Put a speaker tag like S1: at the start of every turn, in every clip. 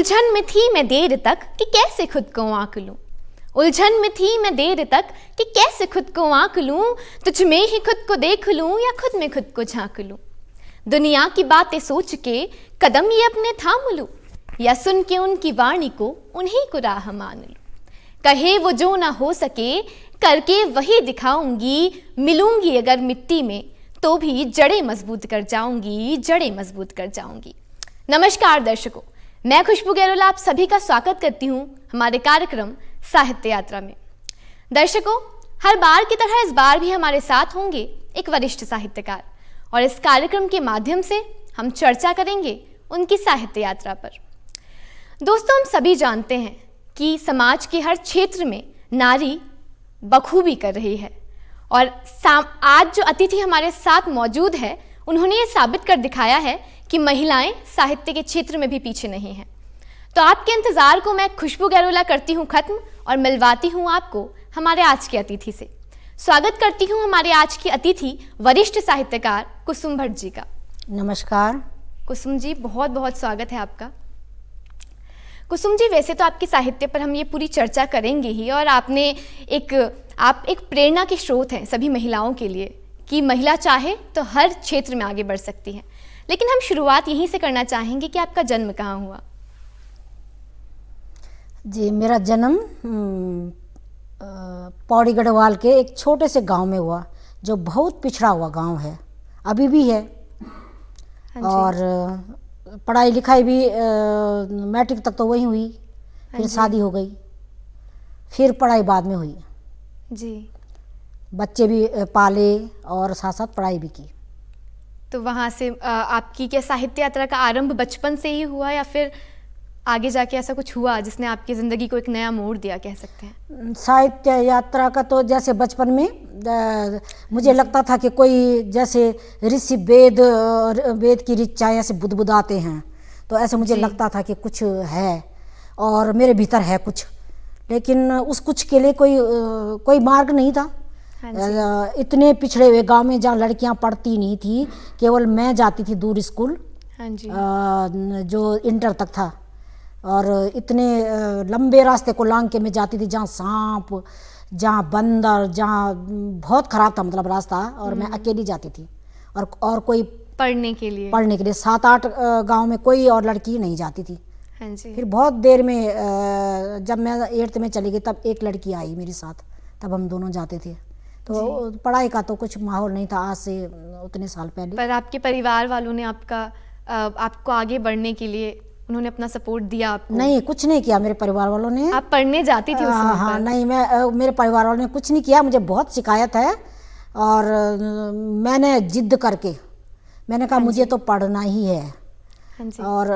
S1: उलझन में थी मैं देर तक कि कैसे खुद को आंक लूं उलझन में थी मैं देर तक कि कैसे खुद को आंक लूं तुझ में ही खुद को देख लूं या खुद में खुद को झांक लूं दुनिया की बातें सोच के कदम ये अपने थाम लूं या सुन के उनकी वाणी को उन्हीं को राह मान लूं कहे वो जो ना हो सके करके वही दिखाऊंगी मिलूंगी अगर मिट्टी में तो भी जड़ें मजबूत कर जाऊंगी जड़ें मजबूत कर जाऊंगी नमस्कार दर्शकों मैं खुशबू गहलोल आप सभी का स्वागत करती हूँ हमारे कार्यक्रम साहित्य यात्रा में दर्शकों हर बार की तरह इस बार भी हमारे साथ होंगे एक वरिष्ठ साहित्यकार और इस कार्यक्रम के माध्यम से हम चर्चा करेंगे उनकी साहित्य यात्रा पर दोस्तों हम सभी जानते हैं कि समाज के हर क्षेत्र में नारी बखूबी कर रही है और आज जो अतिथि हमारे साथ मौजूद है उन्होंने ये साबित कर दिखाया है कि महिलाएं साहित्य के क्षेत्र में भी पीछे नहीं हैं तो आपके इंतज़ार को मैं खुशबू गैरोला करती हूँ ख़त्म और मिलवाती हूँ आपको हमारे आज के अतिथि से स्वागत करती हूँ हमारे आज की अतिथि वरिष्ठ साहित्यकार कुसुम भट्ट जी का नमस्कार कुसुम जी बहुत बहुत स्वागत है आपका कुसुम जी वैसे तो आपके साहित्य पर हम ये पूरी चर्चा करेंगे ही और आपने एक आप एक प्रेरणा के स्रोत हैं सभी महिलाओं के लिए कि महिला चाहे तो हर क्षेत्र में आगे बढ़ सकती है लेकिन हम शुरुआत यहीं से करना चाहेंगे कि आपका जन्म कहाँ हुआ
S2: जी मेरा जन्म हम्म, पौड़ी गढ़वाल के एक छोटे से गांव में हुआ जो बहुत पिछड़ा हुआ गांव है अभी भी है हाँ और पढ़ाई लिखाई भी मैट्रिक तक तो वही हुई हाँ फिर शादी हो गई फिर पढ़ाई बाद में हुई जी बच्चे भी पाले और साथ साथ पढ़ाई भी की
S1: तो वहाँ से आपकी क्या साहित्य यात्रा का आरंभ बचपन से ही हुआ या फिर आगे जाके ऐसा कुछ हुआ जिसने आपकी ज़िंदगी को एक नया मोड़ दिया कह सकते
S2: हैं साहित्य यात्रा का तो जैसे बचपन में मुझे लगता था कि कोई जैसे ऋषि वेद वेद की रिचाएँ ऐसे बुदबुदाते हैं तो ऐसे मुझे लगता था कि कुछ है और मेरे भीतर है कुछ लेकिन उस कुछ के लिए कोई कोई मार्ग नहीं था हाँ इतने पिछड़े हुए गांव में जहाँ लड़कियां पढ़ती नहीं थी केवल मैं जाती थी दूर स्कूल हाँ जी जो इंटर तक था और इतने लंबे रास्ते को लांग के मैं जाती थी जहाँ सांप जहाँ बंदर जहाँ बहुत ख़राब था मतलब रास्ता और मैं हम्म। अकेली जाती थी और और कोई
S1: पढ़ने के लिए पढ़ने के
S2: लिए सात आठ गांव में कोई और लड़की नहीं जाती थी
S1: हाँ जी फिर बहुत देर
S2: में जब मैं एट्थ में चली गई तब एक लड़की आई मेरे साथ तब हम दोनों जाते थे तो पढ़ाई का तो कुछ माहौल नहीं था आज से उतने साल पहले पर आपके परिवार वालों ने आपका आपको आगे बढ़ने के लिए उन्होंने अपना सपोर्ट दिया आपको नहीं कुछ नहीं किया मेरे परिवार वालों ने आप पढ़ने जाती थी हाँ हाँ नहीं मैं मेरे परिवार वालों ने कुछ नहीं किया मुझे बहुत शिकायत है और मैंने जिद करके मैंने कहा हाँ मुझे तो पढ़ना ही है हाँ और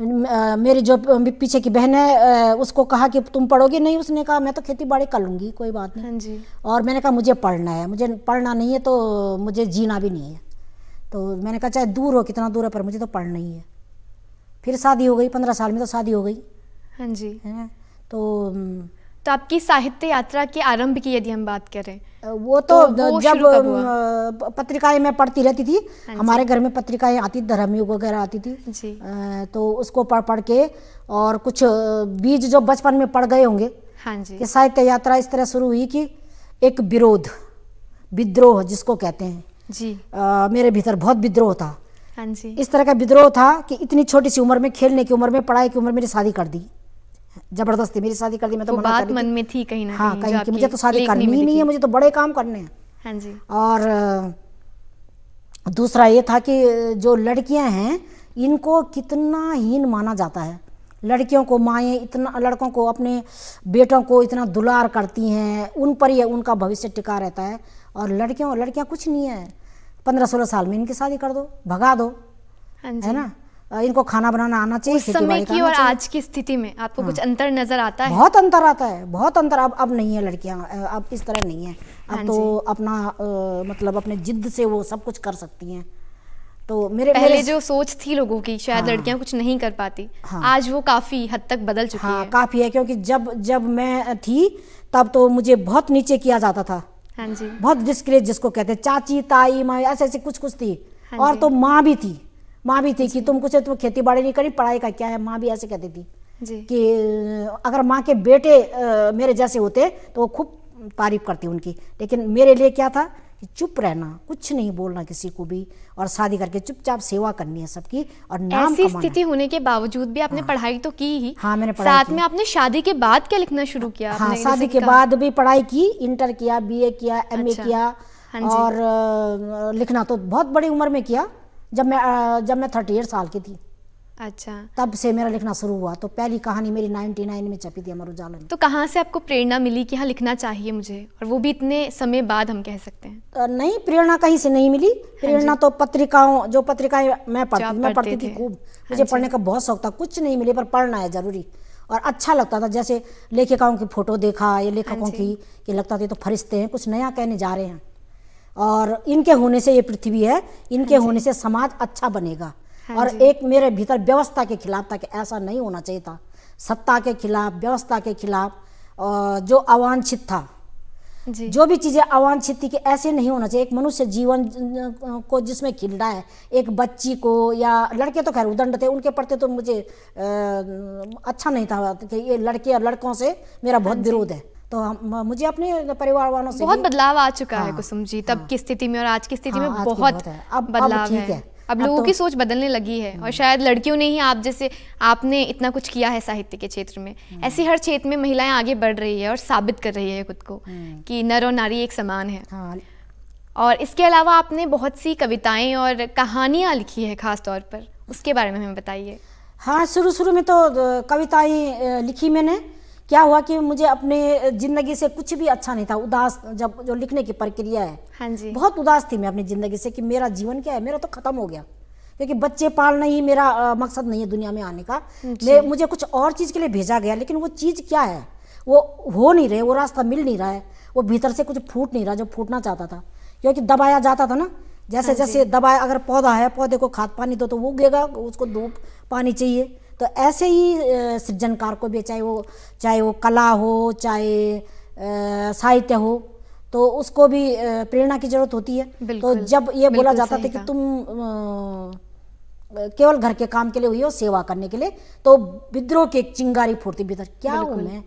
S2: मेरी जो पीछे की बहन है उसको कहा कि तुम पढ़ोगे नहीं उसने कहा मैं तो खेती बाड़ी कर लूँगी कोई बात नहीं हाँ जी और मैंने कहा मुझे पढ़ना है मुझे पढ़ना नहीं है तो मुझे जीना भी नहीं है तो मैंने कहा चाहे दूर हो कितना दूर है पर मुझे तो पढ़ना ही है फिर शादी हो गई पंद्रह साल में तो शादी हो गई हाँ जी है तो तो आपकी साहित्य
S1: यात्रा के आरंभ की यदि हम बात करें
S2: वो तो, तो वो जब पत्रिकाएं मैं पढ़ती रहती थी हाँ हमारे घर में पत्रिकाएं आती धर्मयुग वगैरह आती थी जी। तो उसको पढ़ पढ़ के और कुछ बीज जो बचपन में पढ़ गए होंगे हाँ जी साहित्य यात्रा इस तरह शुरू हुई कि एक विरोध विद्रोह जिसको कहते हैं जी आ, मेरे भीतर बहुत विद्रोह था
S1: हाँ जी इस तरह का
S2: विद्रोह था कि इतनी छोटी सी उम्र में खेलने की उम्र में पढ़ाई की उम्र मेरी शादी कर दी जबरदस्ती मेरी शादी कर दी मैं तो बात मन
S1: में थी कहीं ना हाँ, कहीं कि मुझे तो शादी करनी ही नहीं है मुझे तो बड़े काम करने हैं हाँ जी
S2: और दूसरा ये था कि जो लड़कियां हैं इनको कितना हीन माना जाता है लड़कियों को माएँ इतना लड़कों को अपने बेटों को इतना दुलार करती हैं उन पर ही उनका भविष्य टिका रहता है और लड़कियों लड़कियाँ कुछ नहीं है पंद्रह सोलह साल में इनकी शादी कर दो भगा दो हाँ है ना इनको खाना बनाना आना चाहिए उस समय की और आज की स्थिति में आपको हाँ। कुछ अंतर नजर आता है बहुत अंतर आता है बहुत अंतर अब अब नहीं है लड़कियां अब इस तरह नहीं है अब हाँ तो अपना आ, मतलब अपने जिद से वो सब कुछ कर सकती हैं तो मेरे पहले मेरे... जो
S1: सोच थी लोगों की शायद हाँ, लड़कियां कुछ
S2: नहीं कर पाती हाँ, आज वो काफी हद तक बदल चुकी हाँ, है काफी है क्योंकि जब जब मैं थी तब तो मुझे बहुत नीचे किया जाता था हाँ जी बहुत डिस्क्रेज जिसको कहते चाची ताई माँ ऐसे ऐसी कुछ कुछ थी हाँ और तो माँ भी थी माँ भी थी कि तुम कुछ तुम खेती बाड़ी नहीं करी पढ़ाई का क्या है माँ भी ऐसे कहती थी कि अगर माँ के बेटे आ, मेरे जैसे होते तो वो खूब तारीफ करती उनकी लेकिन मेरे लिए क्या था कि चुप रहना कुछ नहीं बोलना किसी को भी और शादी करके चुपचाप सेवा करनी है सबकी और नाम ऐसी स्थिति
S1: होने के बावजूद भी आपने हाँ, पढ़ाई तो की ही हाँ मैंने पढ़ाई साथ में आपने शादी के बाद क्या लिखना शुरू किया हाँ शादी के बाद
S2: भी पढ़ाई की इंटर किया बी किया एम अच्छा। किया हाँ और लिखना तो बहुत बड़ी उम्र में किया जब मैं जब मैं थर्टी एट साल की थी अच्छा तब से मेरा लिखना शुरू हुआ तो पहली कहानी मेरी नाइन में छपी थी अमर उजाला में
S1: तो कहाँ से आपको प्रेरणा मिली कि हाँ लिखना चाहिए मुझे और वो भी इतने समय बाद हम कह सकते हैं
S2: तो नहीं प्रेरणा कहीं से नहीं मिली हाँ प्रेरणा तो पत्रिकाओं जो पत्रिकाएं मैं पढ़ती मैं पढ़ती थी खूब हाँ मुझे पढ़ने का बहुत शौक था कुछ नहीं मिले पर पढ़ना है जरूरी और अच्छा लगता था जैसे लेखिकाओं की फोटो देखा या लेखकों हाँ की कि लगता था तो फरिश्ते हैं कुछ नया कहने जा रहे हैं और इनके होने से ये पृथ्वी है इनके हाँ होने से समाज अच्छा बनेगा हाँ और एक मेरे भीतर व्यवस्था के खिलाफ था कि ऐसा नहीं होना चाहिए था सत्ता के खिलाफ व्यवस्था के खिलाफ और जो अवांछित था जो भी चीज़ें अवांछित थी कि ऐसे नहीं होना चाहिए एक मनुष्य जीवन को जिसमें खिल रहा है एक बच्ची को या लड़के तो खैर उदंड थे उनके पढ़ते तो मुझे आ, अच्छा नहीं था कि ये लड़के और लड़कों से मेरा बहुत हाँ विरोध है तो हम मुझे अपने परिवार वालों से बहुत बदलाव आ चुका हाँ, है कुसुम जी तब हाँ, की स्थिति में और आज की स्थिति हाँ, में बहुत, बहुत
S1: अब बदलाव है अब लोगों तो- की सोच बदलने लगी है और हाँ। शायद लड़कियों ने ही आप जैसे आपने इतना कुछ किया है साहित्य के क्षेत्र में हाँ। ऐसी हर क्षेत्र में महिलाएं आगे बढ़ रही है और साबित कर रही है खुद को हाँ। कि नर और नारी एक समान है और इसके अलावा आपने बहुत सी कविताएं और कहानियां लिखी है खास तौर पर उसके बारे में हमें बताइए
S2: हाँ शुरू शुरू में तो कविताएं लिखी मैंने क्या हुआ कि मुझे अपने ज़िंदगी से कुछ भी अच्छा नहीं था उदास जब जो लिखने की प्रक्रिया है हाँ जी बहुत उदास थी मैं अपनी ज़िंदगी से कि मेरा जीवन क्या है मेरा तो ख़त्म हो गया क्योंकि बच्चे पालना ही मेरा मकसद नहीं है दुनिया में आने का मैं मुझे कुछ और चीज़ के लिए भेजा गया लेकिन वो चीज़ क्या है वो हो नहीं रहे वो रास्ता मिल नहीं रहा है वो भीतर से कुछ फूट नहीं रहा जो फूटना चाहता था क्योंकि दबाया जाता था ना जैसे हाँ जैसे दबाया अगर पौधा है पौधे को खाद पानी दो तो वो उगेगा उसको धूप पानी चाहिए तो ऐसे ही सृजनकार को भी चाहे वो चाहे वो कला हो चाहे साहित्य हो तो उसको भी प्रेरणा की जरूरत होती है तो जब ये बोला जाता था कि तुम केवल घर के काम के लिए हुई हो सेवा करने के लिए तो विद्रोह की एक चिंगारी फूटती भीतर क्या हूँ मैं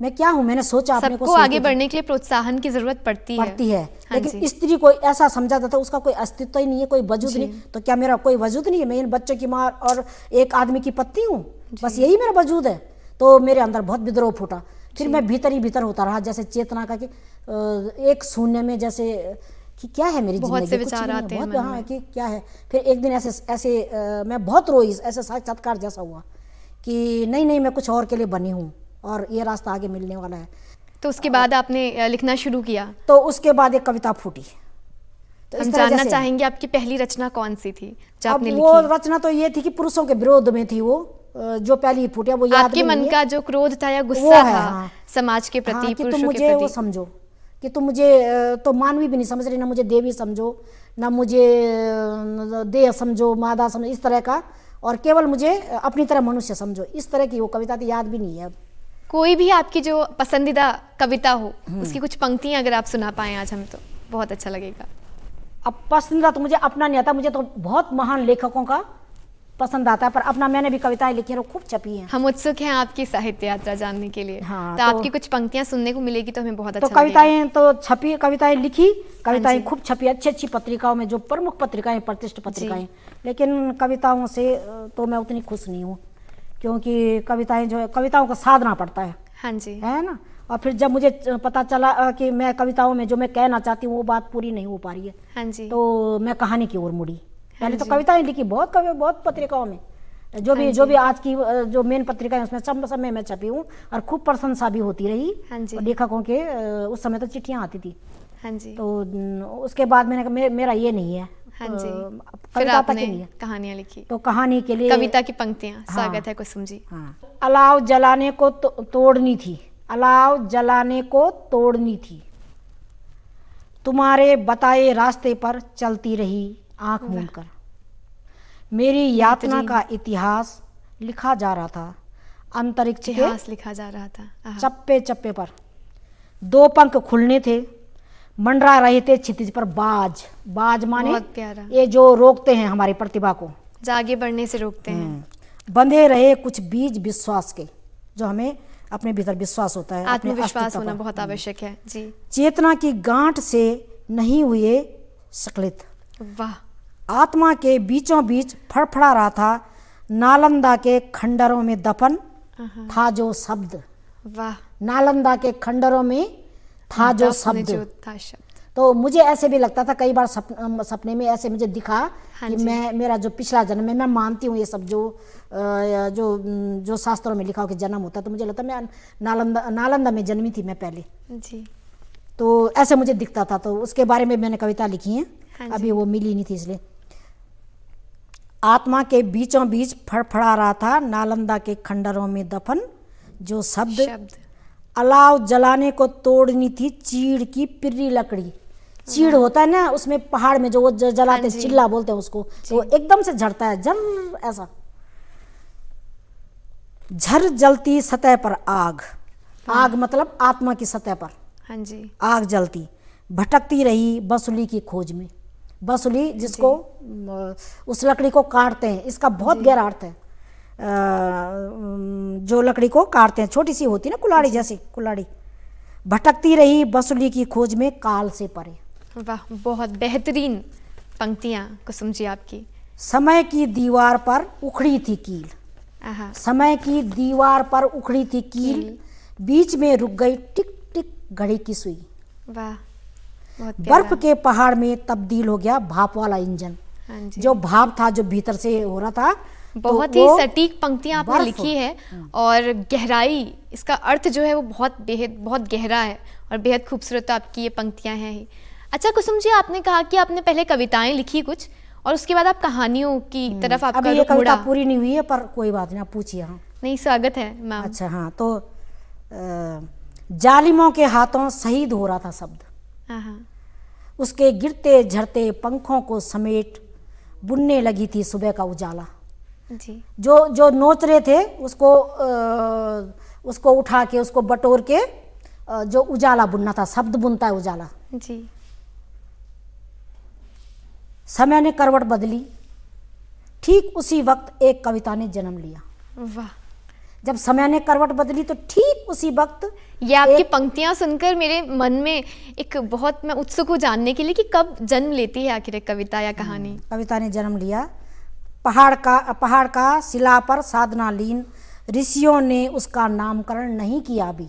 S2: मैं क्या हूँ मैंने सोचा को आगे बढ़ने के लिए प्रोत्साहन की जरूरत पड़ती है पड़ती है हाँ लेकिन स्त्री को ऐसा समझा जाता है उसका कोई अस्तित्व ही नहीं है कोई वजूद नहीं तो क्या मेरा कोई वजूद नहीं है मैं इन बच्चों की माँ और एक आदमी की पत्नी हूँ बस यही मेरा वजूद है तो मेरे अंदर बहुत विद्रोह फूटा फिर मैं भीतर ही भीतर होता रहा जैसे चेतना का कि एक शून्य में जैसे कि क्या है मेरी जिंदगी बहुत हाँ कि क्या है फिर एक दिन ऐसे ऐसे मैं बहुत रोई ऐसे साक्षात्कार जैसा हुआ कि नहीं नहीं मैं कुछ और के लिए बनी हूँ और ये रास्ता आगे मिलने वाला है तो उसके बाद आपने लिखना शुरू किया तो उसके बाद एक कविता फूटी तो हम जानना चाहेंगे
S1: आपकी पहली रचना कौन सी थी
S2: जो आपने लिखी वो रचना तो ये थी कि पुरुषों के विरोध में थी वो जो पहली फूटी वो याद आपके मन का जो क्रोध था या गुस्सा था हाँ। समाज के प्रति हाँ, तुम मुझे वो समझो कि तुम मुझे तो मानवी भी नहीं समझ रही ना मुझे देवी समझो ना मुझे देह समझो मादा समझो इस तरह का और केवल मुझे अपनी तरह मनुष्य समझो इस तरह की वो कविता तो याद भी नहीं है अब कोई भी आपकी जो पसंदीदा कविता हो हम्म। उसकी कुछ पंक्तियां अगर आप सुना पाए आज हम तो बहुत अच्छा लगेगा अब पसंदीदा तो मुझे अपना नहीं आता मुझे तो बहुत महान लेखकों का पसंद आता है पर अपना मैंने भी कविताएं लिखी है खूब छपी हैं हम उत्सुक हैं आपकी साहित्य यात्रा जानने के लिए हाँ, तो, तो आपकी कुछ पंक्तियां सुनने को मिलेगी
S1: तो हमें बहुत तो अच्छा तो कविताएं
S2: तो छपी कविताएं लिखी कविताएं हाँ खूब छपी अच्छी अच्छी पत्रिकाओं में जो प्रमुख पत्रिकाएं प्रतिष्ठित पत्रिकाएं लेकिन कविताओं से तो मैं उतनी खुश नहीं हूँ क्योंकि कविताएं जो है कविताओं का साधना पड़ता है हाँ जी है ना और फिर जब मुझे पता चला कि मैं कविताओं में जो मैं कहना चाहती हूँ वो बात पूरी नहीं हो पा रही है हाँ जी तो मैं कहानी की ओर मुड़ी पहले हाँ तो कविताएं लिखी बहुत कवि बहुत पत्रिकाओं में जो भी हाँ जो भी आज की जो मेन पत्रिका है उसमें सब समय मैं छपी हूँ और खूब प्रशंसा भी होती रही हाँ लेखकों के उस समय तो चिट्ठियाँ आती थी हाँ जी तो उसके बाद मैंने कहा मे, मेरा ये नहीं है हाँ जी
S1: फिर तो आपने कहानियां लिखी तो
S2: कहानी के लिए कविता की
S1: पंक्तियां हाँ, स्वागत है
S2: कुसुम जी हाँ अलाव जलाने को तो, तोड़नी थी अलाव जलाने को तोड़नी थी तुम्हारे बताए रास्ते पर चलती रही आंख मूंद कर मेरी यातना का इतिहास लिखा जा रहा था अंतरिक्ष इतिहास
S1: लिखा जा रहा था
S2: चप्पे चप्पे पर दो पंख खुलने थे मंडरा रहे थे छितिज पर बाज बाज माने प्यारा ये जो रोकते हैं हमारी प्रतिभा को जागे बढ़ने से रोकते हैं हम्म। बंधे रहे कुछ बीज विश्वास के जो हमें अपने भीतर विश्वास होता है आत्मविश्वास होना बहुत हम्म।
S1: आवश्यक है जी
S2: चेतना की गांठ से नहीं हुए सकलित वाह आत्मा के बीचों बीच फड़फड़ा रहा था नालंदा के खंडरों में दफन था जो शब्द वाह नालंदा के खंडरों में था जो हाँ, शब्द था शब्द तो मुझे ऐसे भी लगता था कई बार सपन, सपने में ऐसे मुझे दिखा हाँ कि मैं मेरा जो पिछला जन्म है मैं मानती हूँ ये सब जो जो जो शास्त्रों में लिखा हो कि जन्म होता तो मुझे लगता मैं नालंदा नालंदा में जन्मी थी मैं पहले जी तो ऐसे मुझे दिखता था तो उसके बारे में मैंने कविता लिखी है हाँ अभी वो मिली नहीं थी इसलिए आत्मा के बीचों बीच फड़फड़ा रहा था नालंदा के खंडरों में दफन जो शब्द, शब्द अलाव जलाने को तोड़नी थी चीड़ की पिरी लकड़ी चीड़ होता है ना उसमें पहाड़ में जो वो जलाते हैं हाँ चिल्ला बोलते हैं उसको तो वो एकदम से झड़ता है जर ऐसा झर जलती सतह पर आग हाँ। आग मतलब आत्मा की सतह पर हाँ जी आग जलती भटकती रही बसुली की खोज में बसुली जिसको उस लकड़ी को काटते हैं इसका बहुत गहरा अर्थ है जो लकड़ी को काटते हैं छोटी सी होती है ना कुलाड़ी जैसी कुलाड़ी भटकती रही बसुली की खोज में काल से परे
S1: वाह बहुत बेहतरीन
S2: पंक्तियाँ कुसुम जी आपकी समय की दीवार पर उखड़ी थी कील समय की दीवार पर उखड़ी थी कील बीच में रुक गई टिक टिक घड़ी की सुई
S1: वाह बर्फ
S2: के पहाड़ में तब्दील हो गया भाप वाला इंजन हाँ जो भाप था जो भीतर से हो रहा था तो बहुत तो ही
S1: सटीक पंक्तियां आपने लिखी है और
S2: गहराई इसका अर्थ जो है वो बहुत बेहद बहुत गहरा है
S1: और बेहद खूबसूरत तो आपकी ये पंक्तियां हैं ही अच्छा कुसुम जी आपने कहा कि आपने पहले कविताएं लिखी कुछ और उसके बाद आप कहानियों की हम्म, तरफ आपका अभी ये कविता
S2: पूरी नहीं हुई है पर कोई बात नहीं आप पूछिए हाँ नहीं स्वागत है मैम अच्छा हाँ तो जालिमों के हाथों शहीद हो रहा था शब्द हाँ, हाँ। उसके गिरते झरते पंखों को समेट बुनने लगी थी सुबह का उजाला जी जो जो नोच रहे थे उसको आ, उसको उठा के उसको बटोर के जो उजाला बुनना था शब्द बुनता है उजाला जी समय ने करवट बदली ठीक उसी वक्त एक कविता ने जन्म लिया वाह जब समय ने करवट बदली तो ठीक उसी वक्त ये आपकी पंक्तियां सुनकर
S1: मेरे मन में एक बहुत मैं उत्सुक हूँ जानने के लिए कि कब जन्म लेती है आखिर कविता या
S2: कहानी हम्म, कविता ने जन्म लिया पहाड़ का पहाड़ का शिला पर साधना लीन ऋषियों ने उसका नामकरण नहीं किया अभी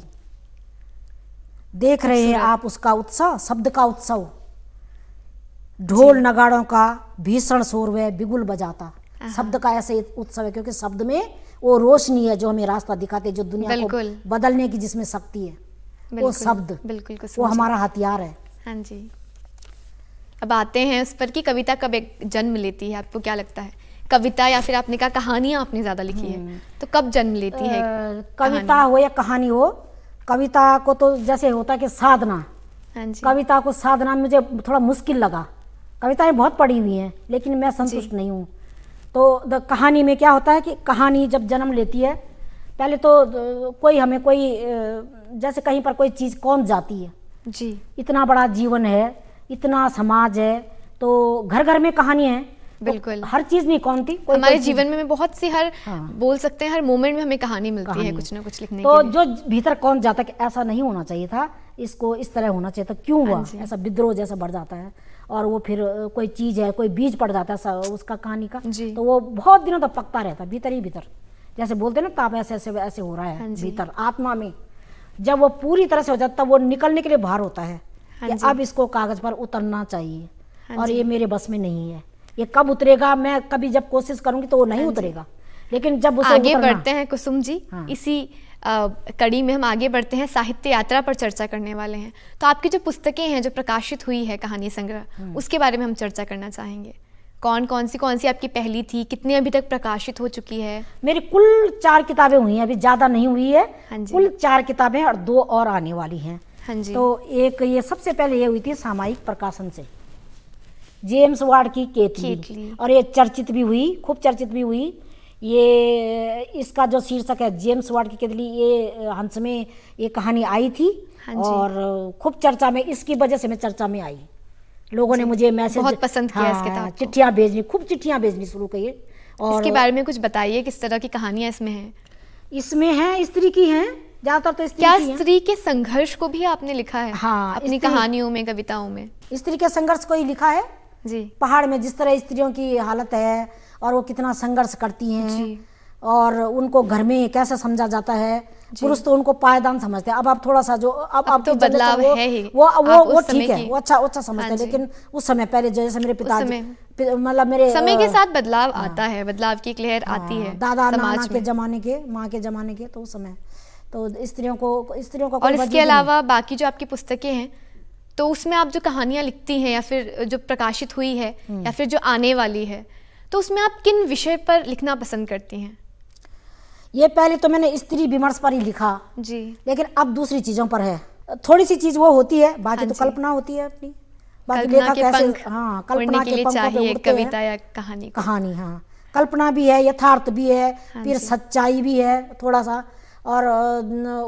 S2: देख रहे हैं आप उसका उत्सव शब्द का उत्सव ढोल नगाड़ों का भीषण शोर वह बिगुल बजाता शब्द का ऐसे उत्सव है क्योंकि शब्द में वो रोशनी है जो हमें रास्ता दिखाते जो दुनिया को बदलने की जिसमें शक्ति है वो शब्द
S1: बिल्कुल वो हमारा हथियार है हाँ जी अब आते हैं उस पर कि कविता कब एक जन्म लेती है आपको क्या लगता है कविता या फिर आपने कहा कहानियाँ आपने ज़्यादा लिखी है हम्म। तो
S2: कब जन्म लेती है कविता हो या कहानी हो कविता को तो जैसे होता है कि साधना हाँ कविता को साधना मुझे थोड़ा मुश्किल लगा कविताएं बहुत पढ़ी हुई हैं लेकिन मैं संतुष्ट नहीं हूँ तो द कहानी में क्या होता है कि कहानी जब जन्म लेती है पहले तो कोई हमें कोई जैसे कहीं पर कोई चीज़ कौन जाती है जी इतना बड़ा जीवन है इतना समाज है तो घर घर में कहानी है तो बिल्कुल तो हर चीज में कौन थी कोई हमारे कोई जीवन में, में बहुत सी हर हाँ। बोल सकते हैं हर मोमेंट में हमें कहानी मिलती कहानी। है कुछ ना कुछ लिखने तो जो भीतर कौन जाता कि ऐसा नहीं होना चाहिए था इसको इस तरह होना चाहिए था क्यों हाँ हुआ ऐसा विद्रोह जैसा बढ़ जाता है और वो फिर कोई चीज है कोई बीज पड़ जाता है उसका कहानी का तो वो बहुत दिनों तक पकता रहता है भीतर ही भीतर जैसे बोलते ना ताप ऐसे ऐसे ऐसे हो रहा है हाँ भीतर आत्मा में जब वो पूरी तरह से हो जाता वो निकलने के लिए बाहर होता है हाँ कि अब इसको कागज पर उतरना चाहिए और ये मेरे बस में नहीं है ये कब उतरेगा मैं कभी जब कोशिश करूंगी तो वो नहीं हाँ उतरेगा लेकिन जब उसे आगे बढ़ते
S1: हैं कुसुम जी हाँ। इसी आ, कड़ी में हम आगे बढ़ते हैं साहित्य यात्रा पर चर्चा करने वाले हैं तो आपकी जो पुस्तकें हैं जो प्रकाशित हुई है कहानी संग्रह हाँ। उसके बारे में हम चर्चा करना चाहेंगे
S2: कौन कौन सी कौन सी आपकी पहली थी कितनी अभी तक प्रकाशित हो चुकी है मेरी कुल चार किताबें हुई हैं अभी ज़्यादा नहीं हुई है हाँ कुल चार किताबें और दो और आने वाली हैं हाँ जी तो एक ये सबसे पहले ये हुई थी सामायिक प्रकाशन से जेम्स वार्ड की केतली, और ये चर्चित भी हुई खूब चर्चित भी हुई ये इसका जो शीर्षक है जेम्स वार्ड की केतली ये हंस में ये कहानी आई थी हाँ और खूब चर्चा में इसकी वजह से मैं चर्चा में आई लोगों ने मुझे मैसेज बहुत पसंद किया हाँ, इस किताब चिट्ठियाँ भेजनी खूब चिट्ठियाँ भेजनी शुरू करिए और इसके बारे में कुछ बताइए किस तरह की कहानियाँ इसमें हैं इसमें हैं स्त्री की हैं ज्यादातर तो स्त्री क्या स्त्री के संघर्ष को भी आपने लिखा है हाँ अपनी कहानियों में कविताओं में स्त्री के संघर्ष को ही लिखा है जी पहाड़ में जिस तरह स्त्रियों की हालत है और वो कितना संघर्ष करती हैं और उनको घर में कैसे समझा जाता है पुरुष तो उनको पायदान समझते हैं अब आप थोड़ा सा जो अब, आप तो बदलाव है ही वो वो वो ठीक है वो अच्छा अच्छा समझते हैं हाँ लेकिन उस समय पहले जैसे मेरे पिताजी मतलब मेरे समय के साथ बदलाव हाँ। आता है बदलाव की लहर हाँ, आती है दादा नाना के जमाने के माँ के जमाने के तो उस समय तो स्त्रियों को स्त्रियों को और इसके तो अलावा
S1: बाकी जो आपकी पुस्तकें हैं तो उसमें आप जो कहानियां लिखती हैं या फिर जो प्रकाशित हुई है या हम्म। फिर
S2: जो आने वाली है तो उसमें आप किन विषय पर लिखना पसंद करती हैं ये पहले तो मैंने स्त्री विमर्श पर ही लिखा जी लेकिन अब दूसरी चीज़ों पर है थोड़ी सी चीज़ वो होती है बाकी तो हाँ कल्पना होती है अपनी बाकी लेखा कैसे हाँ कल्पना के, चाहिए कविता या कहानी कहानी हाँ कल्पना भी है यथार्थ भी है हाँ फिर सच्चाई भी है थोड़ा सा और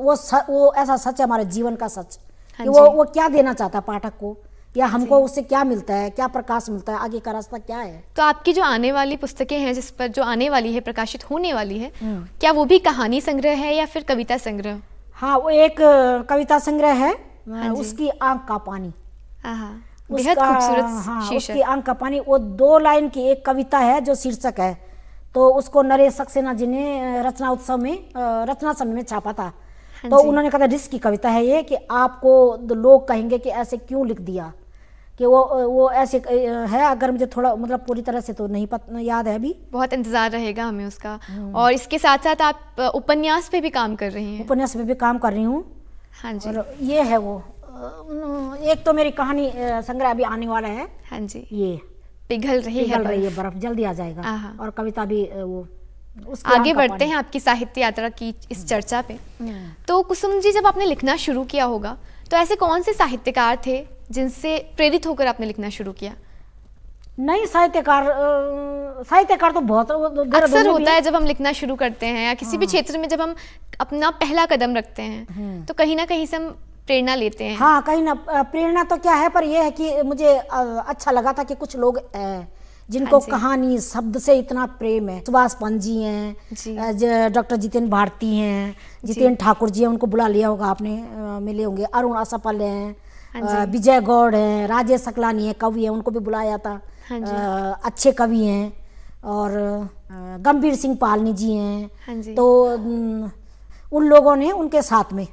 S2: वो वो ऐसा सच है हमारे जीवन का सच हाँ कि वो वो क्या देना चाहता है पाठक को या हाँ हमको उससे क्या मिलता है क्या प्रकाश मिलता है आगे का रास्ता क्या है तो आपकी जो आने वाली पुस्तकें हैं जिस पर जो आने वाली है प्रकाशित होने वाली है हम्म। क्या वो भी कहानी संग्रह है या फिर कविता संग्रह हाँ वो एक कविता संग्रह है हाँ उसकी आंख का पानी बेहद खूबसूरत उसकी आंख का पानी वो दो लाइन की एक कविता है जो शीर्षक है तो उसको नरेश सक्सेना जी ने रचना उत्सव में रचना समय में छापा था हाँ तो उन्होंने कहा रिस्क की कविता है ये कि आपको लोग कहेंगे कि ऐसे क्यों लिख दिया कि वो वो ऐसे है अगर मुझे थोड़ा मतलब पूरी तरह से तो नहीं पता याद है अभी बहुत इंतज़ार रहेगा हमें उसका हम्म। और इसके साथ साथ आप उपन्यास पे भी काम कर रही हैं उपन्यास पे भी काम कर रही हूँ हाँ जी और ये है वो एक तो मेरी कहानी संग्रह अभी आने वाला है हाँ जी ये पिघल रही पिघल है रही है बर्फ जल्दी आ जाएगा और कविता भी वो आगे बढ़ते हैं आपकी
S1: साहित्य यात्रा की इस हम्म. चर्चा पे हम्म. तो कुसुम जी जब आपने लिखना शुरू किया होगा तो ऐसे कौन से साहित्यकार थे जिनसे प्रेरित होकर आपने लिखना शुरू किया नहीं साहित्यकार साहित्यकार तो बहुत अक्सर होता है जब हम लिखना शुरू करते हैं या किसी भी हाँ। क्षेत्र में जब हम अपना पहला कदम रखते हैं हम्म। तो कहीं ना कहीं से हम प्रेरणा लेते हैं
S2: हाँ कहीं ना प्रेरणा तो क्या है पर यह है कि मुझे अच्छा लगा था कि कुछ लोग जिनको हाँ कहानी शब्द से इतना प्रेम है सुभाष पंत जी हैं डॉक्टर जितेंद्र भारती हैं जितेंद्र ठाकुर जी हैं उनको बुला लिया होगा आपने मिले होंगे अरुण असफल हैं हाँ विजय गौड़ हैं राजेश सकलानी है कवि हैं उनको भी बुलाया था हाँ अच्छे कवि हैं और गंभीर सिंह पालनी जी हैं तो उन लोगों ने उनके साथ में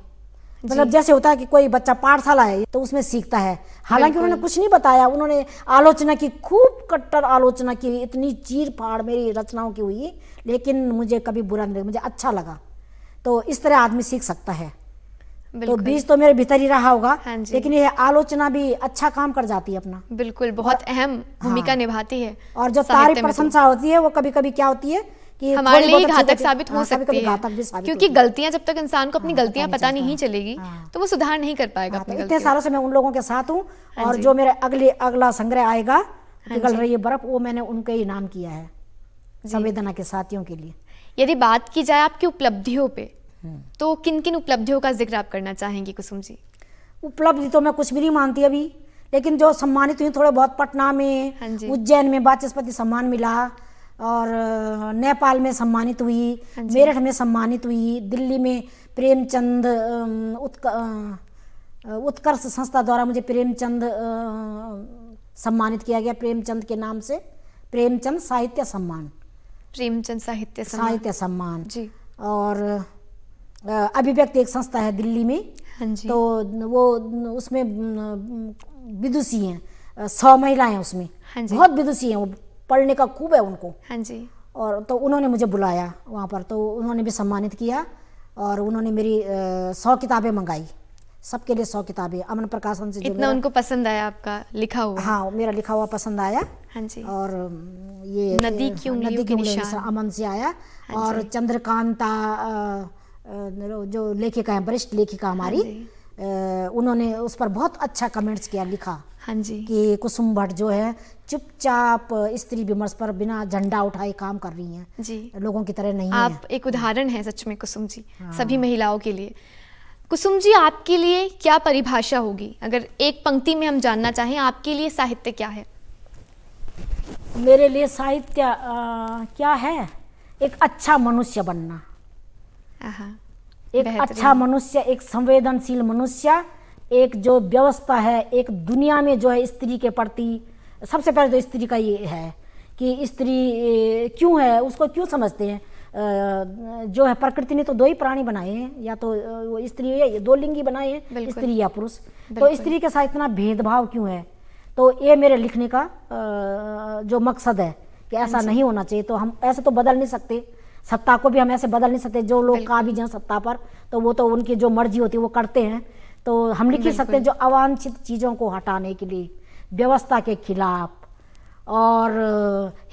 S2: मतलब जैसे होता है कि कोई बच्चा पाठशाला है तो उसमें सीखता है हालांकि उन्होंने कुछ नहीं बताया उन्होंने आलोचना की खूब कट्टर आलोचना की इतनी चीर फाड़ मेरी रचनाओं की हुई लेकिन मुझे कभी बुरा नहीं मुझे अच्छा लगा तो इस तरह आदमी सीख सकता है तो बीज तो मेरे भीतर ही रहा होगा हाँ लेकिन यह आलोचना भी अच्छा काम कर जाती है अपना बिल्कुल बहुत अहम हाँ। भूमिका हाँ। निभाती है और जब तारीफ तो। प्रशंसा होती है वो कभी कभी क्या होती है कि हमारे लिए घातक साबित हो हाँ, सकती है क्योंकि
S1: गलतियां जब तक इंसान को अपनी हाँ, गलतियां पता नहीं चलेगी हाँ। तो वो सुधार नहीं कर पाएगा तो इतने सालों
S2: से मैं उन लोगों के साथ हूँ और जो मेरे अगले अगला संग्रह आएगा निकल रही है बर्फ वो मैंने उनके ही नाम किया है संवेदना के साथियों के लिए
S1: यदि बात की जाए आपकी
S2: उपलब्धियों पे हम्म। तो किन किन उपलब्धियों का जिक्र आप करना चाहेंगी कुसुम जी उपलब्धि तो मैं कुछ भी नहीं मानती अभी लेकिन जो सम्मानित हुई थोड़े बहुत पटना में उज्जैन में वाचस्पति सम्मान मिला और नेपाल में सम्मानित हुई हाँ मेरठ में सम्मानित हुई दिल्ली में प्रेमचंद उत्कर्ष संस्था द्वारा मुझे प्रेमचंद सम्मानित किया गया प्रेमचंद के नाम से प्रेमचंद साहित्य सम्मान प्रेमचंद साहित्य साहित्य सम्मान जी और अभिव्यक्ति एक संस्था है दिल्ली में हाँ जी। तो वो उसमें विदुषी हैं सौ महिलाएं उसमें हाँ बहुत विदुषी हैं वो पढ़ने का खूब है उनको हाँ जी और तो उन्होंने मुझे बुलाया वहाँ पर तो उन्होंने भी सम्मानित किया और उन्होंने मेरी सौ किताबें मंगाई सबके लिए सौ किताबें अमन प्रकाशन से इतना उनको पसंद आया आपका लिखा हुआ हाँ मेरा लिखा हुआ पसंद आया हाँ जी और ये नदी की नदी की अमन से आया हाँ और चंद्रकांता जो लेखिका है वरिष्ठ लेखिका हाँ हमारी हाँ उन्होंने उस पर बहुत अच्छा कमेंट्स किया लिखा हाँ जी कि कुसुम भट्ट जो है चुपचाप स्त्री विमर्श पर बिना झंडा उठाए काम कर रही हैं जी लोगों की तरह नहीं आप है। एक उदाहरण है
S1: सच में कुसुम जी हाँ। सभी महिलाओं के लिए कुसुम जी आपके लिए क्या परिभाषा
S2: होगी अगर एक पंक्ति में हम जानना चाहें आपके लिए साहित्य क्या है मेरे लिए साहित्य क्या है एक अच्छा मनुष्य बनना एक अच्छा मनुष्य एक संवेदनशील मनुष्य एक जो व्यवस्था है एक दुनिया में जो है स्त्री के प्रति सबसे पहले तो स्त्री का ये है कि स्त्री क्यों है उसको क्यों समझते हैं जो है प्रकृति ने तो दो ही प्राणी बनाए हैं या तो वो स्त्री या दो लिंगी बनाए हैं स्त्री या पुरुष तो स्त्री के साथ इतना भेदभाव क्यों है तो ये मेरे लिखने का जो मकसद है कि ऐसा हाँ नहीं होना चाहिए तो हम ऐसे तो बदल नहीं सकते सत्ता को भी हम ऐसे बदल नहीं सकते जो लोग भी जाए सत्ता पर तो वो तो उनकी जो मर्जी होती है वो करते हैं तो हम लिख ही सकते हैं जो अवांछित चीज़ों को हटाने के लिए व्यवस्था के खिलाफ और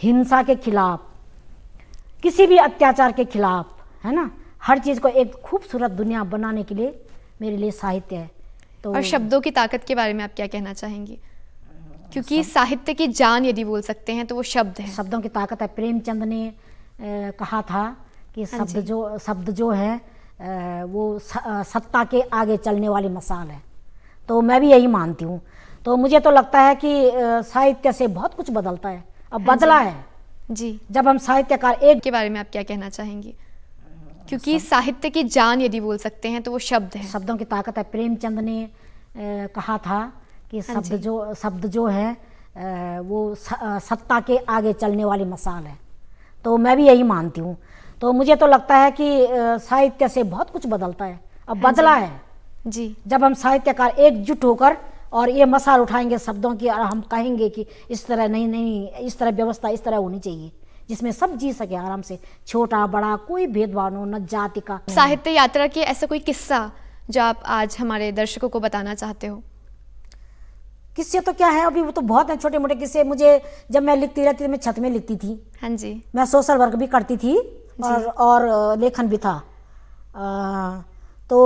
S2: हिंसा के खिलाफ किसी भी अत्याचार के खिलाफ है ना हर चीज़ को एक खूबसूरत दुनिया बनाने के लिए मेरे लिए साहित्य है तो और शब्दों
S1: की ताकत के बारे में आप क्या कहना चाहेंगी क्योंकि साहित्य की जान यदि बोल सकते हैं तो
S2: वो शब्द है शब्दों की ताकत है प्रेमचंद ने कहा था कि हाँ शब्द जो शब्द जो है वो सत्ता के आगे चलने वाली मसाल है तो मैं भी यही मानती हूँ तो मुझे तो लगता है कि साहित्य से बहुत कुछ बदलता है अब हाँ बदला है जी जब हम साहित्यकार एक के बारे में आप क्या कहना चाहेंगी क्योंकि साहित्य की जान यदि बोल सकते हैं तो वो शब्द है शब्दों की ताकत है प्रेमचंद ने कहा था कि हाँ शब्द जो शब्द जो है वो सत्ता के आगे चलने वाली मसाल है तो मैं भी यही मानती हूँ तो मुझे तो लगता है कि साहित्य से बहुत कुछ बदलता है अब हाँ बदला है जी जब हम साहित्यकार एकजुट होकर और ये मसाल उठाएंगे शब्दों की और हम कहेंगे कि इस तरह नहीं नहीं इस तरह व्यवस्था इस तरह होनी चाहिए जिसमें सब जी सके आराम से छोटा बड़ा कोई भेदभाव न जाति का साहित्य यात्रा के ऐसा कोई किस्सा जो आप आज हमारे दर्शकों को बताना चाहते हो किस्से तो क्या है अभी वो तो बहुत है छोटे मोटे किस्से मुझे जब मैं लिखती रहती थी मैं छत में लिखती थी हाँ जी मैं सोशल वर्क भी करती थी और और लेखन भी था तो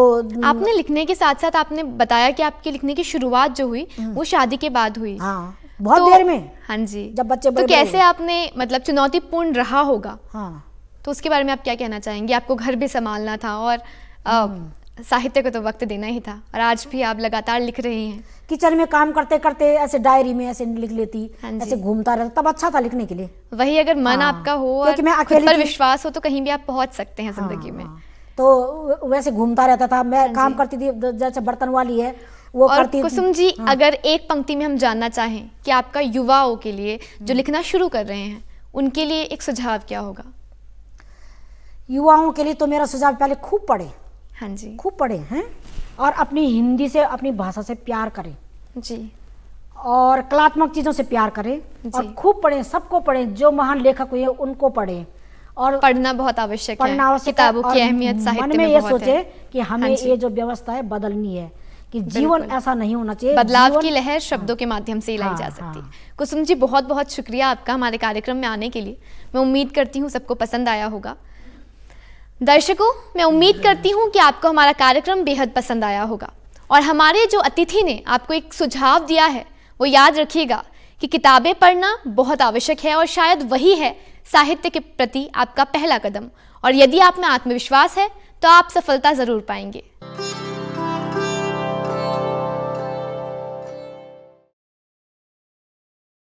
S2: आपने लिखने के साथ साथ आपने बताया कि आपके
S1: लिखने की शुरुआत जो हुई हम्म। वो शादी के बाद हुई हाँ बहुत तो, देर में हाँ जी जब बच्चे तो कैसे आपने मतलब चुनौतीपूर्ण रहा होगा हाँ तो उसके बारे में आप क्या कहना चाहेंगे आपको घर भी संभालना था और हम्म। साहित्य को तो वक्त देना ही था और आज भी आप लगातार लिख
S2: रही हैं किचन में काम करते करते ऐसे डायरी में ऐसे लिख लेती हाँ ऐसे घूमता रहता तब अच्छा था लिखने के लिए वही अगर मन हाँ। आपका हो और मैं पर विश्वास हो तो कहीं भी आप पहुंच सकते हैं जिंदगी में हाँ। तो वैसे घूमता रहता था मैं हाँ काम करती थी जैसे बर्तन वाली है वो और करती कुसुम जी हाँ। अगर एक पंक्ति में हम जानना चाहें कि आपका युवाओं के लिए जो हम्म। लिखना शुरू कर रहे हैं उनके लिए एक सुझाव क्या होगा युवाओं के लिए तो मेरा सुझाव पहले खूब पढ़े हाँ जी खूब पढ़े हैं और अपनी हिंदी से अपनी भाषा से प्यार करें जी और कलात्मक चीज़ों से प्यार करें और खूब पढ़ें सबको पढ़ें जो महान लेखक हुए उनको पढ़ें और पढ़ना बहुत आवश्यक पढ़ना आवश्यक किताबों की अहमियत साहित्य में, में ये सोचे कि हमें हाँ ये जो व्यवस्था है बदलनी है कि जीवन ऐसा
S1: नहीं होना चाहिए बदलाव की लहर हाँ। शब्दों के माध्यम से ही लाई जा हाँ, सकती है कुसुम जी बहुत बहुत शुक्रिया आपका हमारे कार्यक्रम में आने के लिए मैं उम्मीद करती हूँ सबको पसंद आया होगा दर्शकों मैं उम्मीद करती हूँ कि आपको हमारा कार्यक्रम बेहद पसंद आया होगा और हमारे जो अतिथि ने आपको एक सुझाव दिया है वो याद रखिएगा कि किताबें पढ़ना बहुत आवश्यक है और शायद वही है साहित्य के प्रति आपका पहला कदम और यदि आप में आत्मविश्वास है तो आप सफलता ज़रूर पाएंगे